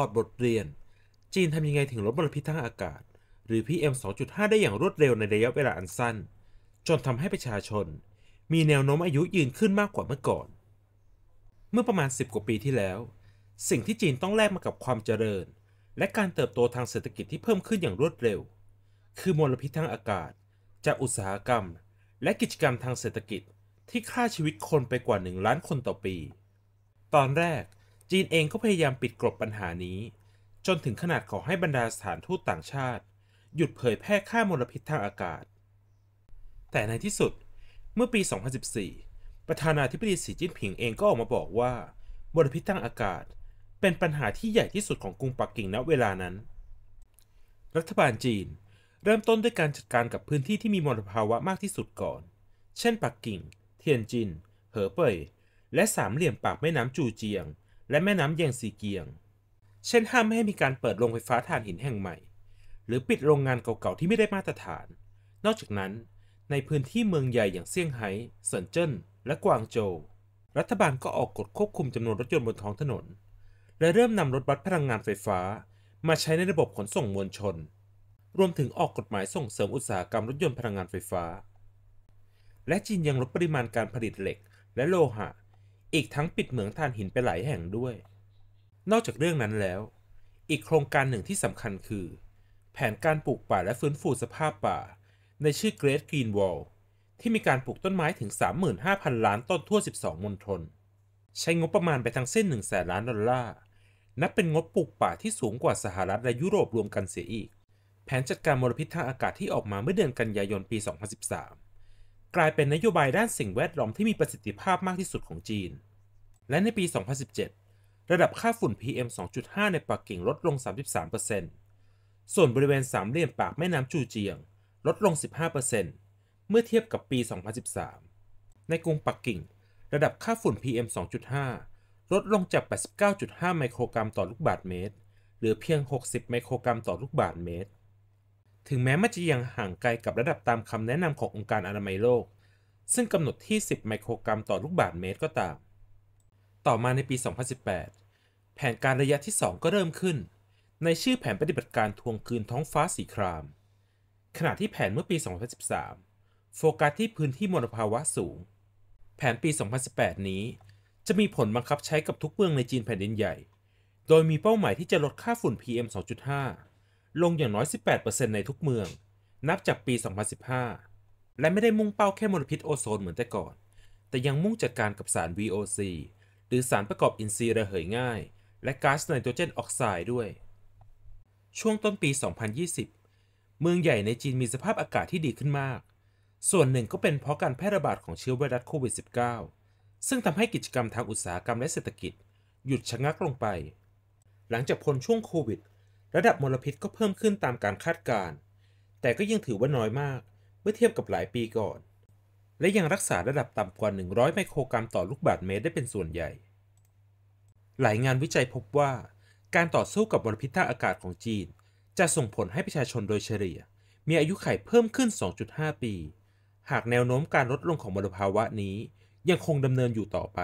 อดบทเรียน จีนทำยังไงถึงลดมลพิษทางอากาศ หรือ PM 2.5 ได้อย่างรวดเร็วในระยะเวลาอันสั้น จนทำให้ประชาชน มีแนวโน้มอายุยืนขึ้นมากกว่าเมื่อก่อน เมื่อประมาณ 10 กว่าปีที่แล้ว สิ่งที่จีนต้องแลกมากับความเจริญ และการเติบโตทางเศรษฐกิจที่เพิ่มขึ้นอย่างรวดเร็ว คือมลพิษทางอากาศจากอุตสาหกรรม และกิจกรรมทางเศรษฐกิจที่ฆ่าชีวิตคนไปกว่า 1 ล้านคนต่อปี ตอนแรกจีนเองก็พยายามปิดกลบปัญหานี้ จนถึงขนาดขอให้บรรดาสถานทูตต่างชาติ หยุดเผยแพร่ค่ามลพิษทางอากาศ แต่ในที่สุด เมื่อปี 2014 ประธานาธิบดีสีจิ้นผิงเองก็ออกมาบอกว่า มลพิษทางอากาศ เป็นปัญหาที่ใหญ่ที่สุดของกรุงปักกิ่งณเวลานั้น รัฐบาลจีนเริ่มต้นด้วยการจัดการกับพื้นที่ที่มีมลภาวะมากที่สุดก่อน เช่น ปักกิ่ง เทียนจิน เหอเป่ย และสามเหลี่ยมปากแม่น้ำจูเจียงและแม่น้ำเยงซีเกียง เช่นห้ามไม่ให้มีการเปิดโรงไฟฟ้าถ่านหินแห่งใหม่ หรือปิดโรงงานเก่าๆที่ไม่ได้มาตรฐาน นอกจากนั้น ในพื้นที่เมืองใหญ่อย่างเซี่ยงไฮ้ เซินเจิ้น และกวางโจว รัฐบาลก็ออกกฎควบคุมจำนวนรถยนต์บนท้องถนน และเริ่มนำรถบัสพลังงานไฟฟ้ามาใช้ในระบบขนส่งมวลชน รวมถึงออกกฎหมายส่งเสริมอุตสาหกรรมรถยนต์พลังงานไฟฟ้า และจีนยังลดปริมาณการผลิตเหล็กและโลหะอีกทั้งปิดเหมืองถ่านหินไปหลายแห่งด้วย นอกจากเรื่องนั้นแล้ว อีกโครงการหนึ่งที่สำคัญคือ แผนการปลูกป่าและฟื้นฟูสภาพป่า ในชื่อ Great Green Wall ที่มีการปลูกต้นไม้ถึง 35,000 ล้านต้นทั่ว 12มณฑลใช้งบประมาณไปทั้งเส้น1แสนล้านดอลลาร์ นับเป็นงบปลูกป่าที่สูงกว่าสหรัฐและยุโรปรวมกันเสียอีก แผนจัดการมลพิษทางอากาศที่ออกมาเมื่อเดือนกันยายนปี 2013กลายเป็นนโยบายด้านสิ่งแวดล้อมที่มีประสิทธิภาพมากที่สุดของจีน และในปี 2017 ระดับค่าฝุ่น PM 2.5 ในปักกิ่งลดลง 33%ส่วนบริเวณสามเหลี่ยมปากแม่น้ำจูเจียง ลดลง 15%เมื่อเทียบกับปี 2013 ในกรุงปักกิ่ง ระดับค่าฝุ่น PM 2.5 ลดลงจาก 89.5 ไมโครกรัมต่อลูกบาศก์เมตรเหลือเพียง 60 ไมโครกรัมต่อลูกบาศก์เมตรถึงแม้มันจะยังห่างไกลกับระดับตามคำแนะนำขององค์การอนามัยโลก ซึ่งกำหนดที่ 10 ไมโครกรัมต่อลูกบาศก์เมตรก็ตาม ต่อมาในปี 2018 แผนการระยะที่ 2 ก็เริ่มขึ้น ในชื่อแผนปฏิบัติการทวงคืนท้องฟ้าสีคราม ขณะที่แผนเมื่อปี 2013 โฟกัสที่พื้นที่มลภาวะสูง แผนปี 2018 นี้ จะมีผลบังคับใช้กับทุกเมืองในจีนแผ่นดินใหญ่ โดยมีเป้าหมายที่จะลดค่าฝุ่น PM 2.5ลงอย่างน้อย 18%ในทุกเมือง นับจากปี 2015 และไม่ได้มุ่งเป้าแค่มลพิษโอโซนเหมือนแต่ก่อน แต่ยังมุ่งจัดการกับสาร VOC หรือสารประกอบอินทรีย์ระเหยง่าย และก๊าซไนโตรเจนออกไซด์ด้วย ช่วงต้นปี 2020 เมืองใหญ่ในจีนมีสภาพอากาศที่ดีขึ้นมาก ส่วนหนึ่งก็เป็นเพราะการแพร่ระบาดของเชื้อไวรัสโควิด -19 ซึ่งทำให้กิจกรรมทางอุตสาหกรรมและเศรษฐกิจ หยุดชะงักลงไป หลังจากพ้นช่วงโควิดระดับมลพิษก็เพิ่มขึ้นตามการคาดการณ์แต่ก็ยังถือว่าน้อยมากเมื่อเทียบกับหลายปีก่อน และยังรักษาระดับต่ำกว่า 100 ไมโครกรัมต่อลูกบาศก์เมตรได้เป็นส่วนใหญ่ หลายงานวิจัยพบว่า การต่อสู้กับมลพิษทางอากาศของจีน จะส่งผลให้ประชาชนโดยเฉลี่ย มีอายุไขเพิ่มขึ้น 2.5 ปี หากแนวโน้มการลดลงของมลภาวะนี้ยังคงดำเนินอยู่ต่อไป